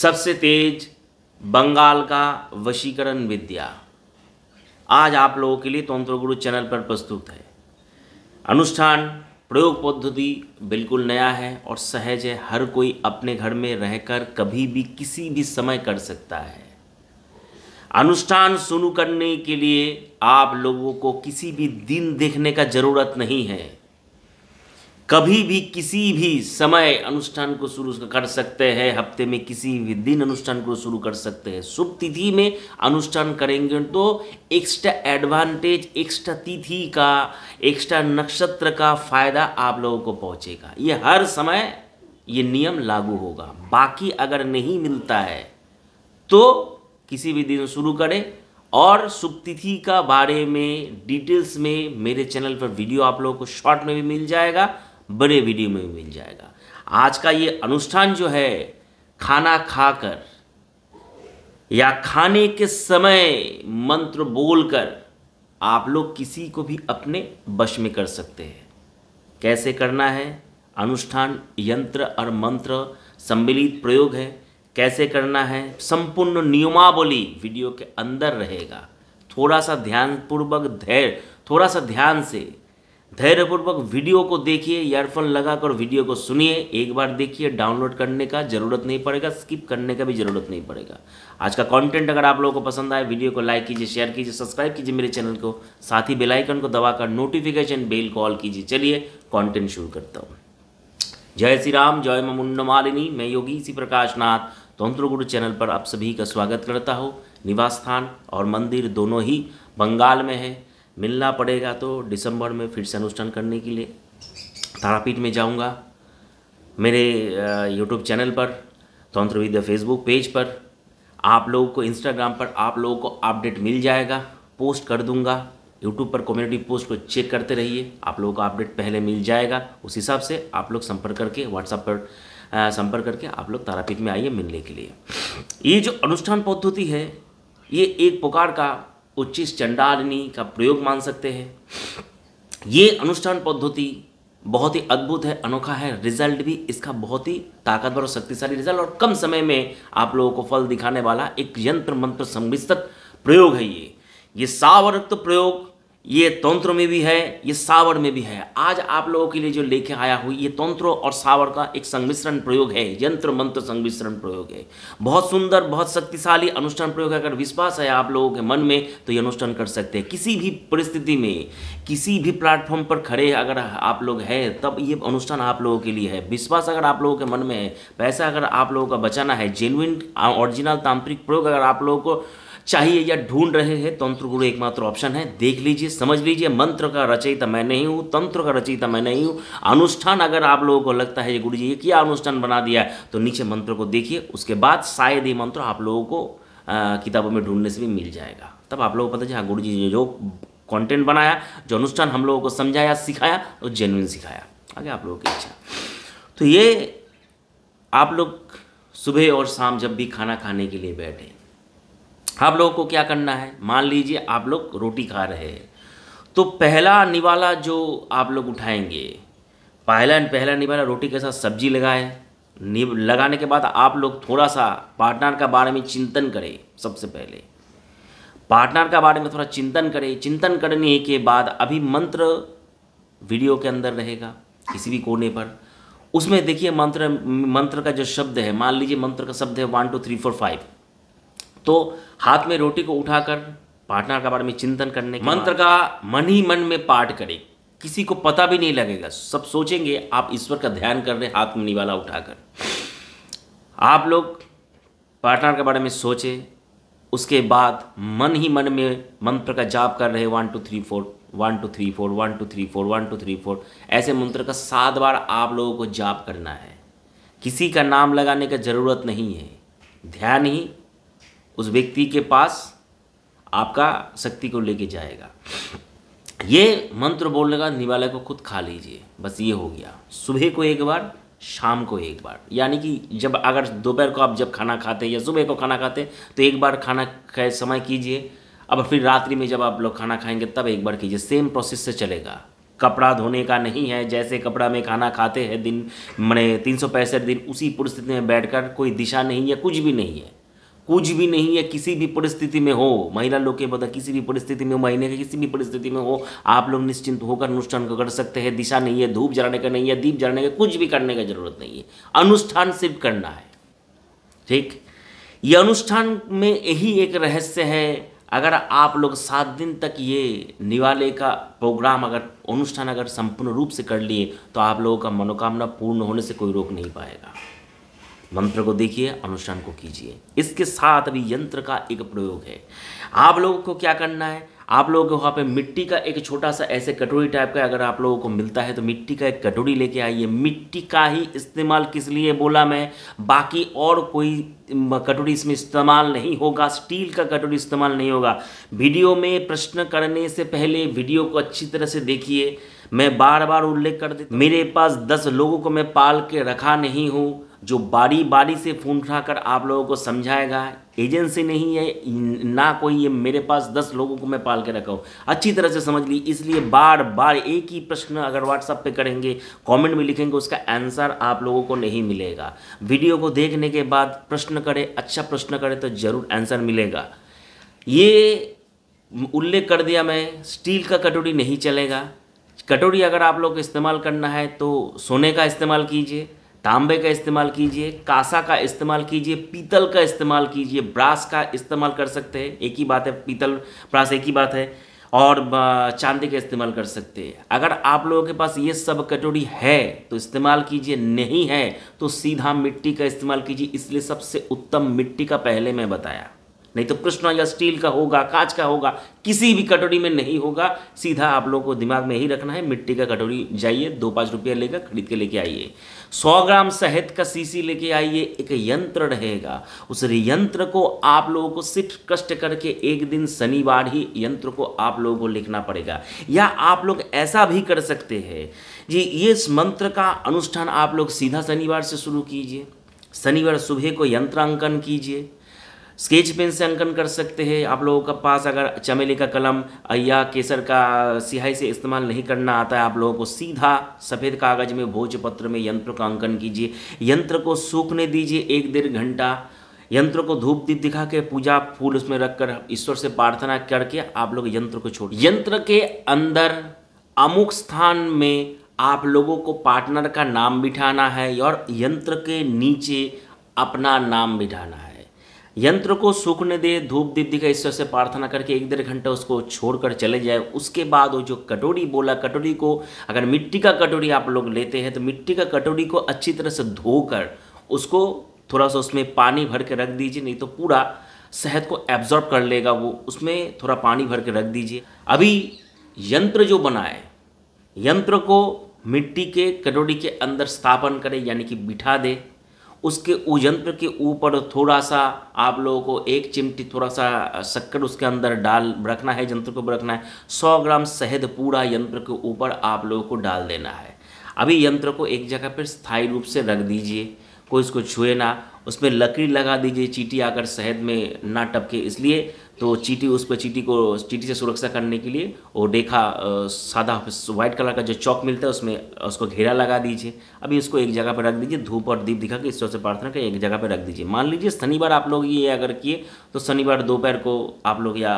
सबसे तेज बंगाल का वशीकरण विद्या आज आप लोगों के लिए तंत्र गुरु चैनल पर प्रस्तुत है अनुष्ठान प्रयोग पद्धति बिल्कुल नया है और सहज है हर कोई अपने घर में रहकर कभी भी किसी भी समय कर सकता है अनुष्ठान शुरू करने के लिए आप लोगों को किसी भी दिन देखने का ज़रूरत नहीं है कभी भी किसी भी समय अनुष्ठान को शुरू कर सकते हैं हफ्ते में किसी भी दिन अनुष्ठान को शुरू कर सकते हैं शुभ तिथि में अनुष्ठान करेंगे तो एक्स्ट्रा एडवांटेज एक्स्ट्रा तिथि का एक्स्ट्रा नक्षत्र का फायदा आप लोगों को पहुंचेगा ये हर समय ये नियम लागू होगा बाकी अगर नहीं मिलता है तो किसी भी दिन शुरू करें और शुभ तिथि का बारे में डिटेल्स में मेरे चैनल पर वीडियो आप लोगों को शॉर्ट में भी मिल जाएगा बड़े वीडियो में मिल जाएगा आज का ये अनुष्ठान जो है खाना खाकर या खाने के समय मंत्र बोलकर आप लोग किसी को भी अपने वश में कर सकते हैं कैसे करना है अनुष्ठान यंत्र और मंत्र सम्मिलित प्रयोग है कैसे करना है संपूर्ण नियमावली वीडियो के अंदर रहेगा थोड़ा सा ध्यानपूर्वक धैर्य थोड़ा सा ध्यान से धैर्यपूर्वक वीडियो को देखिए ईयरफोन लगाकर वीडियो को सुनिए एक बार देखिए डाउनलोड करने का जरूरत नहीं पड़ेगा स्किप करने का भी जरूरत नहीं पड़ेगा आज का कंटेंट अगर आप लोगों को पसंद आए वीडियो को लाइक कीजिए शेयर कीजिए सब्सक्राइब कीजिए मेरे चैनल को साथ ही बेलाइकन को दबाकर नोटिफिकेशन बेल कॉल कीजिए चलिए कॉन्टेंट शुरू करता हूँ जय श्री राम जय मुंड मालिनी मैं योगी सी प्रकाश नाथ तंत्र गुरु चैनल पर आप सभी का स्वागत करता हूँ निवास स्थान और मंदिर दोनों ही बंगाल में है मिलना पड़ेगा तो दिसंबर में फिर से अनुष्ठान करने के लिए तारापीठ में जाऊंगा मेरे यूट्यूब चैनल पर तंत्र विद्या फेसबुक पेज पर आप लोगों को इंस्टाग्राम पर आप लोगों को अपडेट मिल जाएगा पोस्ट कर दूंगा यूट्यूब पर कम्युनिटी पोस्ट को चेक करते रहिए आप लोगों को अपडेट पहले मिल जाएगा उस हिसाब से आप लोग संपर्क करके व्हाट्सएप पर संपर्क करके आप लोग तारापीठ में आइए मिलने के लिए ये जो अनुष्ठान पद्धति है ये एक प्रकार का उच्चिस चंडालिनी का प्रयोग मान सकते हैं ये अनुष्ठान पद्धति बहुत ही अद्भुत है अनोखा है रिजल्ट भी इसका बहुत ही ताकतवर और शक्तिशाली रिजल्ट और कम समय में आप लोगों को फल दिखाने वाला एक यंत्र मंत्र संविस्तक प्रयोग है ये ये सावरक्त प्रयोग ये तंत्र में भी है ये सावर में भी है आज आप लोगों के लिए जो लेके आया हुई ये तंत्र और सावर का एक संमिश्रण प्रयोग है यंत्र मंत्र संमिश्रण प्रयोग है बहुत सुंदर बहुत शक्तिशाली अनुष्ठान प्रयोग है अगर विश्वास है आप लोगों के मन में तो ये अनुष्ठान कर सकते हैं किसी भी परिस्थिति में किसी भी प्लेटफॉर्म पर खड़े अगर आप लोग हैं तब ये अनुष्ठान आप लोगों के लिए है विश्वास अगर आप लोगों के मन में है पैसा अगर आप लोगों का बचाना है जेनुइन ओरिजिनल तांत्रिक प्रयोग अगर आप लोगों को चाहिए या ढूंढ रहे हैं तंत्र गुरु एकमात्र ऑप्शन है देख लीजिए समझ लीजिए मंत्र का रचयिता मैं नहीं हूँ तंत्र का रचयिता मैं नहीं हूँ अनुष्ठान अगर आप लोगों को लगता है ये गुरु जी ये क्या अनुष्ठान बना दिया है तो नीचे मंत्र को देखिए उसके बाद शायद ये मंत्र आप लोगों को किताबों में ढूंढने से भी मिल जाएगा तब आप लोगों को पता चाहिए हाँ गुरु जी ने जो कॉन्टेंट बनाया जो अनुष्ठान हम लोगों को समझाया सिखाया और तो जेन्युन सिखाया आगे आप लोगों की इच्छा तो ये आप लोग सुबह और शाम जब भी खाना खाने के लिए बैठे आप लोगों को क्या करना है मान लीजिए आप लोग रोटी खा रहे हैं तो पहला निवाला जो आप लोग उठाएंगे पहला पहला निवाला रोटी के साथ सब्जी लगाए लगाने के बाद आप लोग थोड़ा सा पार्टनर का बारे में चिंतन करें सबसे पहले पार्टनर का बारे में थोड़ा चिंतन करें चिंतन करने के बाद अभी मंत्र वीडियो के अंदर रहेगा किसी भी कोने पर उसमें देखिए मंत्र मंत्र का जो शब्द है मान लीजिए मंत्र का शब्द है one two three four five तो हाथ में रोटी को उठाकर पार्टनर के बारे में चिंतन करने मंत्र का मन ही मन में पाठ करें किसी को पता भी नहीं लगेगा सब सोचेंगे आप ईश्वर का ध्यान कर रहे हाथ में निवाला उठाकर आप लोग पार्टनर के बारे में सोचें उसके बाद मन ही मन में मंत्र का जाप कर रहे one two three four one two three four one two three four one two three four ऐसे मंत्र का सात बार आप लोगों को जाप करना है किसी का नाम लगाने का ज़रूरत नहीं है ध्यान ही उस व्यक्ति के पास आपका शक्ति को लेके जाएगा ये मंत्र बोलने का निवालय को खुद खा लीजिए बस ये हो गया सुबह को एक बार शाम को एक बार यानी कि जब अगर दोपहर को आप जब खाना खाते हैं या सुबह को खाना खाते हैं तो एक बार खाना खाए समय कीजिए अब फिर रात्रि में जब आप लोग खाना खाएंगे तब एक बार कीजिए सेम प्रोसेस से चलेगा कपड़ा धोने का नहीं है जैसे कपड़ा में खाना खाते हैं दिन मैंने तीन दिन उसी परिस्थिति में बैठकर कोई दिशा नहीं है कुछ भी नहीं है कुछ भी नहीं है किसी भी परिस्थिति में हो महिला लोग के पता किसी भी परिस्थिति में हो महीने के किसी भी परिस्थिति में हो आप लोग निश्चिंत होकर अनुष्ठान को कर सकते हैं दिशा नहीं है धूप जलाने का नहीं है दीप जलाने का कुछ भी करने का जरूरत नहीं है अनुष्ठान सिर्फ करना है ठीक ये अनुष्ठान में यही एक रहस्य है अगर आप लोग सात दिन तक ये निवाले का प्रोग्राम अगर अनुष्ठान अगर संपूर्ण रूप से कर लिए तो आप लोगों का मनोकामना पूर्ण होने से कोई रोक नहीं पाएगा मंत्र को देखिए अनुष्ठान को कीजिए इसके साथ अभी यंत्र का एक प्रयोग है आप लोगों को क्या करना है आप लोगों के वहाँ पे मिट्टी का एक छोटा सा ऐसे कटोरी टाइप का अगर आप लोगों को मिलता है तो मिट्टी का एक कटोरी लेके आइए मिट्टी का ही इस्तेमाल किस लिए बोला मैं बाकी और कोई कटोरी इसमें इस्तेमाल नहीं होगा स्टील का कटोरी इस्तेमाल नहीं होगा वीडियो में प्रश्न करने से पहले वीडियो को अच्छी तरह से देखिए मैं बार बार उल्लेख कर देता मेरे पास दस लोगों को मैं पाल के रखा नहीं हूँ जो बारी बारी से फ़ोन उठाकर आप लोगों को समझाएगा एजेंसी नहीं है ना कोई ये मेरे पास दस लोगों को मैं पाल के रखा हूँ अच्छी तरह से समझ ली इसलिए बार बार एक ही प्रश्न अगर व्हाट्सअप पे करेंगे कमेंट में लिखेंगे उसका आंसर आप लोगों को नहीं मिलेगा वीडियो को देखने के बाद प्रश्न करें अच्छा प्रश्न करें तो ज़रूर आंसर मिलेगा ये उल्लेख कर दिया मैं स्टील का कटोरी नहीं चलेगा कटोरी अगर आप लोग इस्तेमाल करना है तो सोने का इस्तेमाल कीजिए तांबे का इस्तेमाल कीजिए कासा का इस्तेमाल कीजिए पीतल का इस्तेमाल कीजिए ब्रास का इस्तेमाल कर सकते हैं एक ही बात है पीतल ब्रास एक ही बात है और चांदी का इस्तेमाल कर सकते हैं अगर आप लोगों के पास ये सब कटोरी है तो इस्तेमाल कीजिए नहीं है तो सीधा मिट्टी का इस्तेमाल कीजिए इसलिए सबसे उत्तम मिट्टी का पहले मैं बताया नहीं तो कृष्ण या स्टील का होगा कांच का होगा किसी भी कटोरी में नहीं होगा सीधा आप लोगों को दिमाग में ही रखना है मिट्टी का कटोरी जाइए दो पाँच रुपया लेकर खरीद के लेके आइए सौ ग्राम शहद का सीसी लेके आइए एक यंत्र रहेगा उस यंत्र को आप लोगों को सिर्फ कष्ट करके एक दिन शनिवार ही यंत्र को आप लोगों को लिखना पड़ेगा या आप लोग ऐसा भी कर सकते हैं जी ये इस मंत्र का अनुष्ठान आप लोग सीधा शनिवार से शुरू कीजिए शनिवार सुबह को यंत्रांकन कीजिए स्केच पेन से अंकन कर सकते हैं आप लोगों का पास अगर चमेली का कलम या केसर का सिहाई से इस्तेमाल नहीं करना आता है आप लोगों को सीधा सफ़ेद कागज़ में भोजपत्र में यंत्र का अंकन कीजिए यंत्र को सूखने दीजिए एक डेढ़ घंटा यंत्र को धूप दीप दिखा के पूजा फूल उसमें रखकर ईश्वर से प्रार्थना करके आप लोग यंत्र को छोड़ यंत्र के अंदर अमुक स्थान में आप लोगों को पार्टनर का नाम बिठाना है और यंत्र के नीचे अपना नाम बिठाना है यंत्र को सूखने दे धूप दीप दिखा ईश्वर से प्रार्थना करके एक डेढ़ घंटा उसको छोड़कर चले जाए उसके बाद वो जो कटोरी बोला कटोरी को अगर मिट्टी का कटोरी आप लोग लेते हैं तो मिट्टी का कटोरी को अच्छी तरह से धोकर उसको थोड़ा सा उसमें पानी भर के रख दीजिए नहीं तो पूरा शहद को एब्जॉर्ब कर लेगा वो उसमें थोड़ा पानी भर के रख दीजिए अभी यंत्र जो बनाए यंत्र को मिट्टी के कटोरी के अंदर स्थापन करें यानी कि बिठा दे उसके यंत्र के ऊपर थोड़ा सा आप लोगों को एक चिमटी थोड़ा सा शक्कर उसके अंदर डाल रखना है यंत्र को रखना है सौ ग्राम शहद पूरा यंत्र के ऊपर आप लोगों को डाल देना है अभी यंत्र को एक जगह पर स्थायी रूप से रख दीजिए कोई उसको छुए ना उसमें लकड़ी लगा दीजिए चीटी आकर शहद में ना टपके इसलिए तो चीटी उस पर चीटी को चीटी से सुरक्षा करने के लिए वो देखा सादा वाइट कलर का जो चौक मिलता है उसमें उसको घेरा लगा दीजिए अभी उसको एक जगह पर रख दीजिए धूप और दीप दिखा के ईश्वर से प्रार्थना कर एक जगह पर रख दीजिए मान लीजिए शनिवार आप लोग ये अगर किए तो शनिवार दोपहर को आप लोग या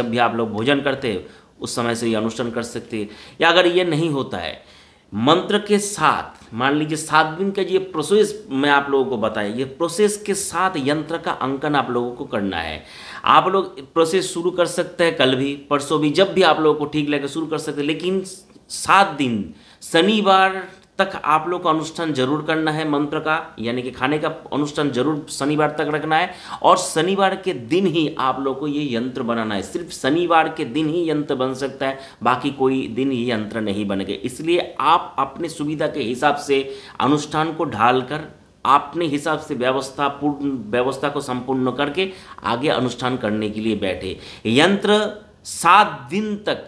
जब भी आप लोग भोजन करते उस समय से ये अनुष्ठान कर सकते या अगर ये नहीं होता है मंत्र के साथ मान लीजिए सात दिन का ये प्रोसेस मैं आप लोगों को बताया ये प्रोसेस के साथ यंत्र का अंकन आप लोगों को करना है आप लोग प्रोसेस शुरू कर सकते हैं कल भी परसों भी जब भी आप लोगों को ठीक लगे शुरू कर सकते हैं लेकिन सात दिन शनिवार तक आप लोग का अनुष्ठान जरूर करना है मंत्र का यानी कि खाने का अनुष्ठान जरूर शनिवार तक रखना है और शनिवार के दिन ही आप लोग को ये यंत्र बनाना है सिर्फ शनिवार के दिन ही यंत्र बन सकता है बाकी कोई दिन ये यंत्र नहीं बनेगा इसलिए आप अपने सुविधा के हिसाब से अनुष्ठान को कर आपने हिसाब से व्यवस्था पूर्ण व्यवस्था को संपूर्ण करके आगे अनुष्ठान करने के लिए बैठे यंत्र सात दिन तक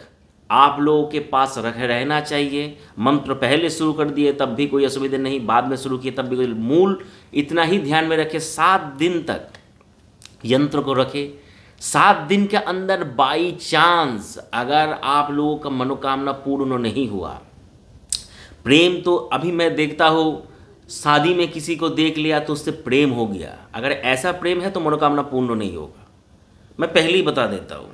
आप लोगों के पास रख रहना चाहिए मंत्र पहले शुरू कर दिए तब भी कोई असुविधा नहीं बाद में शुरू किए तब भी कोई मूल इतना ही ध्यान में रखे सात दिन तक यंत्र को रखे सात दिन के अंदर बाई चांस अगर आप लोगों का मनोकामना पूर्ण नहीं हुआ प्रेम तो अभी मैं देखता हूँ शादी में किसी को देख लिया तो उससे प्रेम हो गया अगर ऐसा प्रेम है तो मनोकामना पूर्ण नहीं होगा मैं पहले ही बता देता हूँ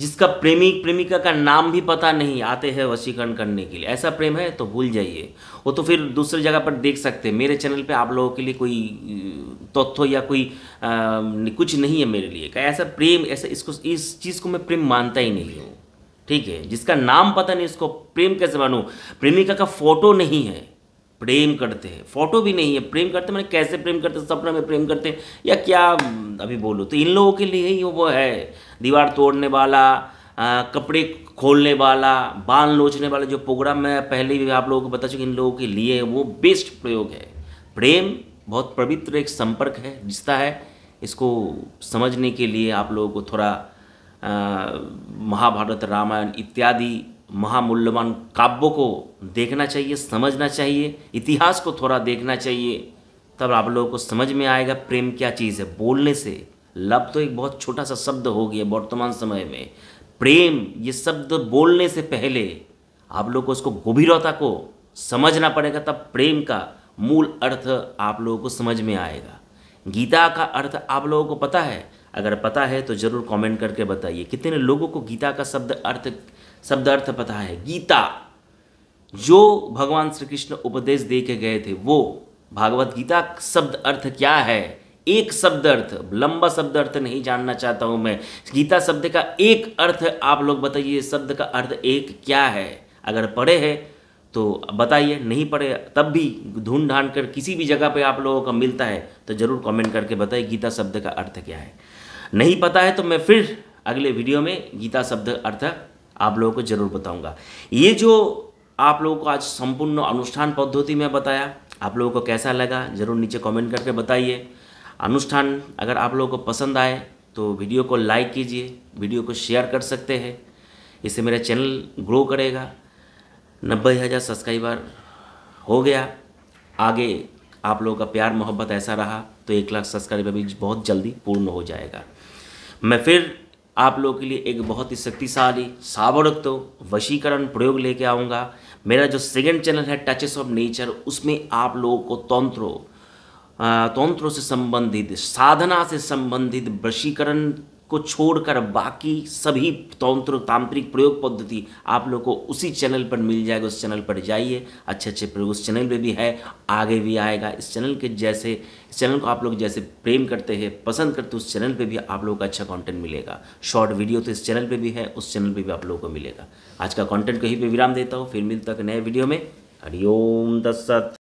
जिसका प्रेमी प्रेमिका का नाम भी पता नहीं आते हैं वशीकरण करने के लिए ऐसा प्रेम है तो भूल जाइए वो तो फिर दूसरी जगह पर देख सकते हैं मेरे चैनल पे आप लोगों के लिए कोई तथ्य या कोई आ, कुछ नहीं है मेरे लिए का ऐसा प्रेम ऐसा इसको इस चीज़ को मैं प्रेम मानता ही नहीं हूँ ठीक है जिसका नाम पता नहीं इसको प्रेम कैसे मानूँ प्रेमिका का फोटो नहीं है प्रेम करते हैं फोटो भी नहीं है प्रेम करते मैंने कैसे प्रेम करते सपना में प्रेम करते हैं या क्या अभी बोलो तो इन लोगों के लिए ही वो है दीवार तोड़ने वाला आ, कपड़े खोलने वाला बाल लोचने वाला जो प्रोग्राम मैं पहले भी आप लोगों को बता चुकी इन लोगों के लिए वो बेस्ट प्रयोग है प्रेम बहुत पवित्र एक संपर्क है रिश्ता है इसको समझने के लिए आप लोगों को थोड़ा महाभारत रामायण इत्यादि महामूल्यवान काव्य को देखना चाहिए समझना चाहिए इतिहास को थोड़ा देखना चाहिए तब आप लोगों को समझ में आएगा प्रेम क्या चीज़ है बोलने से लव तो एक बहुत छोटा सा शब्द हो गया वर्तमान समय में प्रेम ये शब्द बोलने से पहले आप लोग को उसको गंभीरता को समझना पड़ेगा तब प्रेम का मूल अर्थ आप लोगों को समझ में आएगा गीता का अर्थ आप लोगों को पता है अगर पता है तो ज़रूर कमेंट करके बताइए कितने लोगों को गीता का शब्द अर्थ शब्दार्थ पता है गीता जो भगवान श्री कृष्ण उपदेश दे के गए थे वो भागवत गीता शब्द अर्थ क्या है एक शब्द अर्थ लंबा शब्द अर्थ नहीं जानना चाहता हूं मैं गीता शब्द का एक अर्थ आप लोग बताइए शब्द का अर्थ एक क्या है अगर पढ़े हैं तो बताइए नहीं पढ़े तब भी ढूंढ ढांड कर किसी भी जगह पे आप लोगों का मिलता है तो ज़रूर कमेंट करके बताइए गीता शब्द का अर्थ क्या है नहीं पता है तो मैं फिर अगले वीडियो में गीता शब्द अर्थ आप लोगों को ज़रूर बताऊंगा ये जो आप लोगों को आज संपूर्ण अनुष्ठान पद्धति में बताया आप लोगों को कैसा लगा ज़रूर नीचे कमेंट करके बताइए अनुष्ठान अगर आप लोगों को पसंद आए तो वीडियो को लाइक कीजिए वीडियो को शेयर कर सकते हैं इससे मेरा चैनल ग्रो करेगा नब्बे हज़ार सब्सक्राइबर हो गया आगे आप लोगों का प्यार मोहब्बत ऐसा रहा तो एक लाख सब्सक्राइबर भी बहुत जल्दी पूर्ण हो जाएगा मैं फिर आप लोगों के लिए एक बहुत ही शक्तिशाली सावरक्त वशीकरण प्रयोग लेके आऊँगा मेरा जो सेकेंड चैनल है टचेस ऑफ नेचर उसमें आप लोगों को तंत्रों तंत्रों से संबंधित साधना से संबंधित वशीकरण को छोड़कर बाकी सभी तंत्र तांत्रिक प्रयोग पद्धति आप लोग को उसी चैनल पर मिल जाएगा उस चैनल पर जाइए अच्छे अच्छे प्रयोग उस चैनल पर भी है आगे भी आएगा इस चैनल के जैसे इस चैनल को आप लोग जैसे प्रेम करते हैं पसंद करते हैं उस चैनल पर भी आप लोगों को अच्छा कॉन्टेंट मिलेगा शॉर्ट वीडियो तो इस चैनल पर भी है उस चैनल पर भी आप लोगों को मिलेगा आज का कॉन्टेंट कहीं पर विराम देता हूँ फिर मिलता है नए वीडियो में हरिओम दत्सत